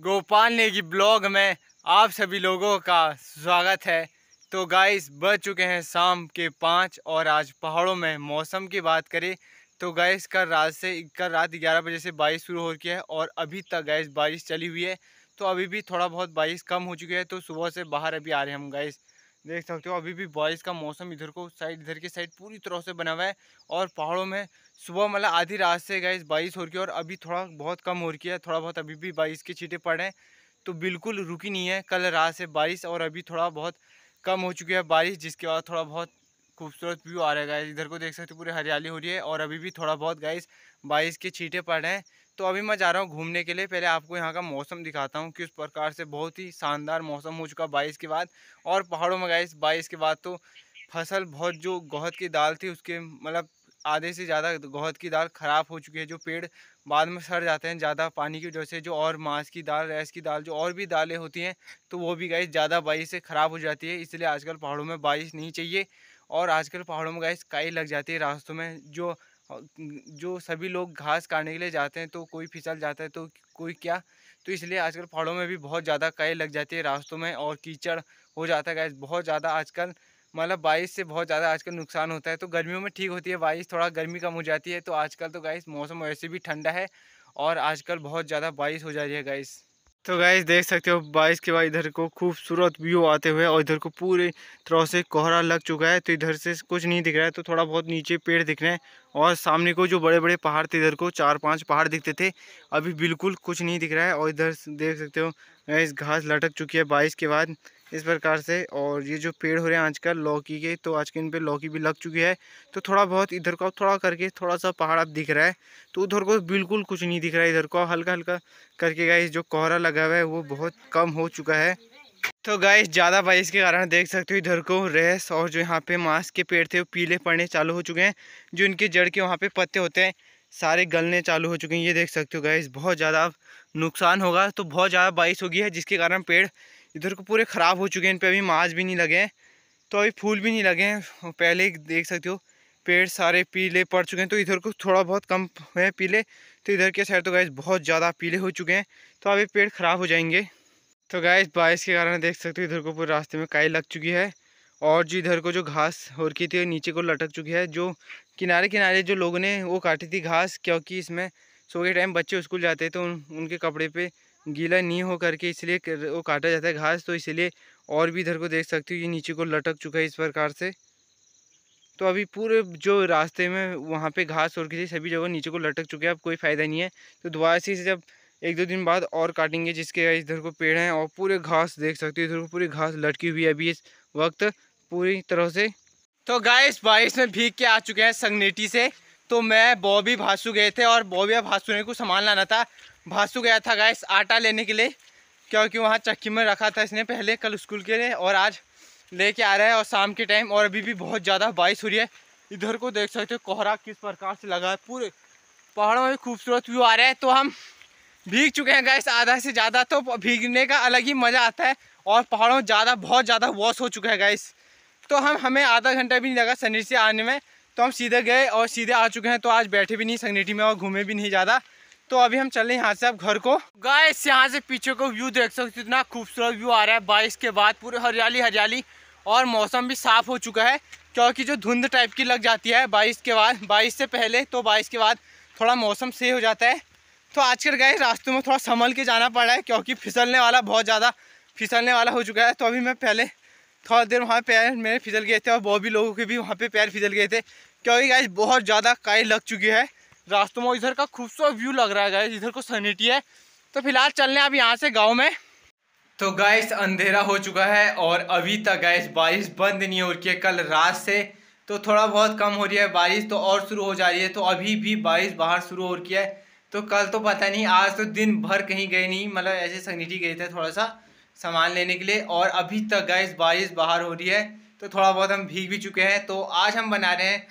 गोपाल ने ब्लॉग में आप सभी लोगों का स्वागत है तो गाइस बज चुके हैं शाम के पाँच और आज पहाड़ों में मौसम की बात करें तो गैस कल रात से कल रात ग्यारह बजे से बारिश शुरू हो रही है और अभी तक गैस बारिश चली हुई है तो अभी भी थोड़ा बहुत बारिश कम हो चुकी है तो सुबह से बाहर अभी आ रहे हैं हम गैस देख सकते हो अभी भी बारिश का मौसम इधर को साइड इधर की साइड पूरी तरह से बना हुआ है और पहाड़ों में सुबह मतलब आधी रात से गए बारिश हो रही है और अभी थोड़ा बहुत कम हो रही है थोड़ा बहुत अभी भी बारिश के छीटे पड़े हैं तो बिल्कुल रुकी नहीं है कल रात से बारिश और अभी थोड़ा बहुत कम हो चुकी है बारिश जिसके बाद थोड़ा बहुत खूबसूरत व्यू आ रहा है गाइस इधर को देख सकते हो पूरी हरियाली हो रही है और अभी भी थोड़ा बहुत गाइस बारिश के छीटे पड़ रहे हैं तो अभी मैं जा रहा हूँ घूमने के लिए पहले आपको यहाँ का मौसम दिखाता हूँ कि उस प्रकार से बहुत ही शानदार मौसम हो चुका बारिश के बाद और पहाड़ों में गाइस बारिश के बाद तो फसल बहुत जो गहत की दाल थी उसके मतलब आधे से ज़्यादा गहत की दाल ख़राब हो चुकी है जो पेड़ बाद में सड़ जाते हैं ज़्यादा पानी की वजह से जो और मांस की दाल रैस की दाल जो और भी दालें होती हैं तो वो भी गाइस ज़्यादा बारिश से ख़राब हो जाती है इसलिए आजकल पहाड़ों में बारिश नहीं चाहिए और आजकल पहाड़ों में गैस काई लग जाती है रास्तों में जो जो सभी लोग घास काटने के लिए जाते हैं तो कोई फिसल जाता है तो कोई क्या तो इसलिए आजकल पहाड़ों में भी बहुत ज़्यादा काई लग जाती है रास्तों में और कीचड़ हो जाता है गैस बहुत ज़्यादा आजकल मतलब बारिश से बहुत ज़्यादा आजकल नुकसान होता है तो गर्मियों में ठीक होती है बारिश थोड़ा गर्मी कम हो जाती है तो आजकल तो गैस मौसम वैसे भी ठंडा है और आजकल बहुत ज़्यादा बारिश हो जा रही है गैस तो गाय देख सकते हो बारिश के बाद इधर को खूबसूरत व्यू आते हुए और इधर को पूरे तरह से कोहरा लग चुका है तो इधर से कुछ नहीं दिख रहा है तो थोड़ा बहुत नीचे पेड़ दिख रहे हैं और सामने को जो बड़े बड़े पहाड़ थे इधर को चार पांच पहाड़ दिखते थे अभी बिल्कुल कुछ नहीं दिख रहा है और इधर देख सकते हो इस घास लटक चुकी है बारिश के बाद इस प्रकार से और ये जो पेड़ हो रहे हैं आजकल लौकी के तो आज के इन पर लौकी भी लग चुकी है तो थोड़ा बहुत इधर को थोड़ा करके थोड़ा सा पहाड़ अब दिख रहा है तो उधर को बिल्कुल कुछ नहीं दिख रहा है इधर को हल्का हल्का करके गए जो कोहरा लगा हुआ है वो बहुत कम हो चुका है तो गाइस ज़्यादा बारिश के कारण देख सकते हो इधर को रेस और जो यहाँ पे मांस के पेड़ थे वो पीले पड़ने चालू हो चुके हैं जो इनके जड़ के वहाँ पे पत्ते होते हैं सारे गलने चालू हो चुके हैं ये देख सकते हो गाइस बहुत ज़्यादा नुकसान होगा तो बहुत ज़्यादा बारिश होगी है जिसके कारण पेड़ इधर को पूरे ख़राब हो चुके हैं इन पर अभी मांस भी नहीं लगे हैं तो अभी फूल भी नहीं लगे हैं पहले देख सकते हो पेड़ सारे पीले पड़ चुके हैं तो इधर को थोड़ा बहुत कम हुए पीले तो इधर के साइड तो गाइस बहुत ज़्यादा पीले हो चुके हैं तो अभी पेड़ ख़राब हो जाएंगे तो गैस बारिश के कारण देख सकते हो इधर को पूरे रास्ते में काई लग चुकी है और जो इधर को जो घास हो रखी थी नीचे को लटक चुकी है जो किनारे किनारे जो लोगों ने वो काटी थी घास क्योंकि इसमें सो के टाइम बच्चे स्कूल जाते तो उन, उनके कपड़े पे गीला नहीं हो करके इसलिए कर, वो काटा जाता है घास तो इसलिए और भी इधर को देख सकती हूँ ये नीचे को लटक चुका है इस प्रकार से तो अभी पूरे जो रास्ते में वहाँ पे घास और थी सभी जगह नीचे को लटक चुके हैं अब कोई फ़ायदा नहीं है तो दोबारा से जब एक दो दिन बाद और काटेंगे जिसके इधर को पेड़ हैं और पूरे घास देख सकते हो इधर को पूरी घास लटकी हुई है अभी इस वक्त पूरी तरह से तो इस बारिश में भीग के आ चुके हैं संगनेटी से तो मैं बॉबी भासू गए थे और बॉबी और भासू ने कुछ सामान लाना था भासू गया था गाय आटा लेने के लिए क्योंकि वहाँ चक्की में रखा था इसने पहले कल स्कूल के लिए और आज लेके आ रहा है और शाम के टाइम और अभी भी बहुत ज़्यादा बारिश हो रही है इधर को देख सकते हो कोहरा किस प्रकार से लगा है पूरे पहाड़ों में खूबसूरत व्यू आ रहा है तो हम भीग चुके हैं गैस आधा से ज़्यादा तो भीगने का अलग ही मज़ा आता है और पहाड़ों ज़्यादा बहुत ज़्यादा वॉश हो चुका है गैस तो हम हमें आधा घंटा भी नहीं लगा सनी से आने में तो हम सीधे गए और सीधे आ चुके हैं तो आज बैठे भी नहीं सन्नीटी में और घूमे भी नहीं ज़्यादा तो अभी हम चल रहे हैं यहाँ से आप घर को गैस यहाँ से पीछे को व्यू देख सकते इतना खूबसूरत व्यू आ रहा है बारिश के बाद पूरे हरियाली हरियाली और मौसम भी साफ़ हो चुका है क्योंकि जो धुंध टाइप की लग जाती है बारिश के बाद बारिश से पहले तो बारिश के बाद थोड़ा मौसम सही हो जाता है तो आजकल गए रास्तों में थोड़ा संभल के जाना पड़ा है क्योंकि फिसलने वाला बहुत ज़्यादा फिसलने वाला हो चुका है तो अभी मैं पहले थोड़ा देर वहाँ पैर मेरे फिसल गए थे और बहुत भी लोगों के भी वहाँ पे पैर फिसल गए थे क्योंकि गाय बहुत ज़्यादा काई लग चुकी है रास्तों में इधर का खूबसूरत व्यू लग रहा है गाय इधर को सनिटी है तो फिलहाल चल रहे हैं अब यहाँ से गाँव में तो गैस अंधेरा हो चुका है और अभी तक गैस बारिश बंद नहीं हो रही है कल रात से तो थोड़ा बहुत कम हो रही है बारिश तो और शुरू हो जा रही है तो अभी भी बारिश बाहर शुरू हो रही है तो कल तो पता नहीं आज तो दिन भर कहीं गए नहीं मतलब ऐसे संगठी गए थे थोड़ा सा सामान लेने के लिए और अभी तक गैस बारिश बाहर हो रही है तो थोड़ा बहुत हम भीग भी चुके हैं तो आज हम बना रहे हैं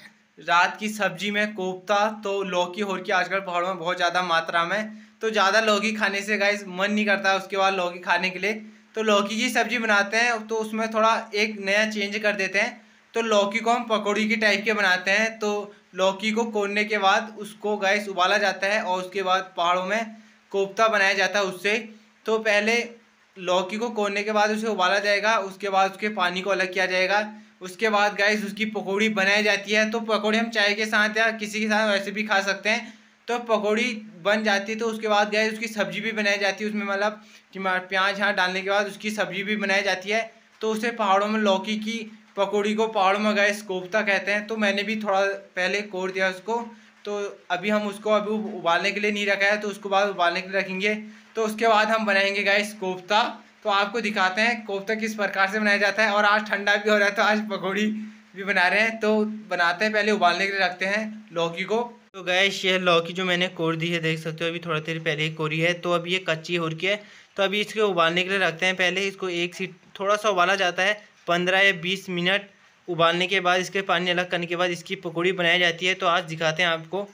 रात की सब्जी में कोफ्ता तो लौकी हो रही आजकल पहाड़ों में बहुत ज़्यादा मात्रा में तो ज़्यादा लौकी खाने से गैस मन नहीं करता उसके बाद लौकी खाने के लिए तो लौकी की सब्ज़ी बनाते हैं तो उसमें थोड़ा एक नया चेंज कर देते हैं तो लौकी को हम पकौड़ी के टाइप के बनाते हैं तो लौकी को कोड़ने के बाद उसको गैस उबाला जाता है और उसके बाद पहाड़ों में कोफ्ता बनाया जाता है उससे तो पहले लौकी को कोड़ने के बाद उसे उबाला जाएगा उसके बाद उसके पानी को अलग किया जाएगा उसके बाद गैस उसकी पकौड़ी बनाई जाती है तो पकौड़ी हम चाय के साथ या किसी के साथ वैसे भी खा सकते हैं तो पकौड़ी बन जाती है तो उसके बाद गैस उसकी सब्ज़ी भी बनाई जाती है उसमें मतलब प्याज हाँ डालने के बाद उसकी सब्ज़ी भी बनाई जाती है तो उसे पहाड़ों में लौकी की पकौड़ी को पहाड़ में गैस कोफ्ता कहते हैं तो मैंने भी थोड़ा पहले कोर दिया उसको तो अभी हम उसको अभी उबालने के लिए नहीं रखा है तो उसको बाद उबालने के लिए रखेंगे तो उसके बाद हम बनाएंगे गैस कोफ्ता तो आपको दिखाते हैं कोफ्ता किस प्रकार से बनाया जाता है और आज ठंडा भी हो रहा है तो आज पकौड़ी भी बना रहे हैं तो बनाते हैं पहले उबालने के लिए रखते हैं लौकी को तो गैस ये लौकी जो मैंने कोर दी है देख सकते हो अभी थोड़ा देर पहले ही कोरी है तो अभी ये कच्ची हो रखी है तो अभी इसको उबालने के लिए रखते हैं पहले इसको एक सीट थोड़ा सा उबाला जाता है पंद्रह या बीस मिनट उबालने के बाद इसके पानी अलग करने के बाद इसकी पकौड़ी बनाई जाती है तो आज दिखाते हैं आपको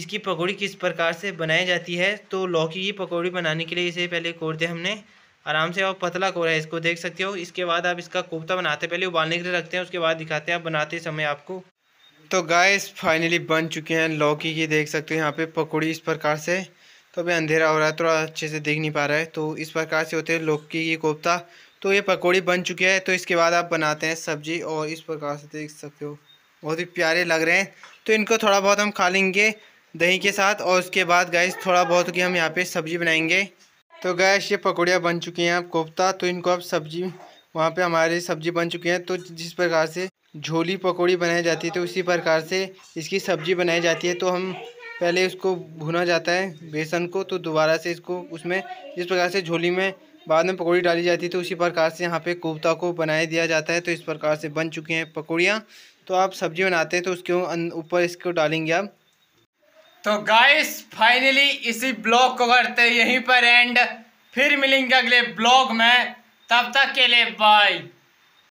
इसकी पकौड़ी किस प्रकार से बनाई जाती है तो लौकी की पकौड़ी बनाने के लिए इसे पहले कोर दे हमने आराम से और पतला कोरा है इसको देख सकते हो इसके बाद आप इसका कोफ्ता बनाते पहले उबालने के लिए रखते हैं उसके बाद दिखाते हैं आप बनाते समय आपको तो गाइस फाइनली बन चुके हैं लौकी की देख सकते हो यहाँ पे पकौड़ी इस प्रकार से तो अभी अंधेरा हो रहा है थोड़ा अच्छे से देख नहीं पा रहा है तो इस प्रकार से होते हैं लौकी की कोफ्ता तो ये पकौड़ी बन चुकी है तो इसके बाद आप बनाते हैं सब्जी और इस प्रकार से देख सकते हो बहुत ही प्यारे लग रहे हैं तो इनको थोड़ा बहुत हम खा लेंगे दही के साथ और उसके बाद गैस थोड़ा बहुत कि हम यहाँ पे सब्ज़ी बनाएंगे तो गैस ये पकौड़ियाँ बन चुकी हैं आप कोफ्ता तो इनको आप सब्जी वहाँ पे हमारे सब्जी बन चुकी है तो जिस प्रकार से झोली पकौड़ी बनाई जाती है तो उसी प्रकार से इसकी सब्ज़ी बनाई जाती है तो हम पहले इसको भुना जाता है बेसन को तो दोबारा से इसको उसमें जिस प्रकार से झोली में बाद में पकौड़ी डाली जाती है तो उसी प्रकार से यहाँ पे कोफ्ता को बनाया दिया जाता है तो इस प्रकार से बन चुकी हैं पकौड़ियाँ तो आप सब्जी बनाते हैं तो उसके ऊपर इसको डालेंगे आप तो गाइस फाइनली इसी ब्लॉग को करते यहीं पर एंड फिर मिलेंगे अगले ब्लॉग में तब तक के लिए बाय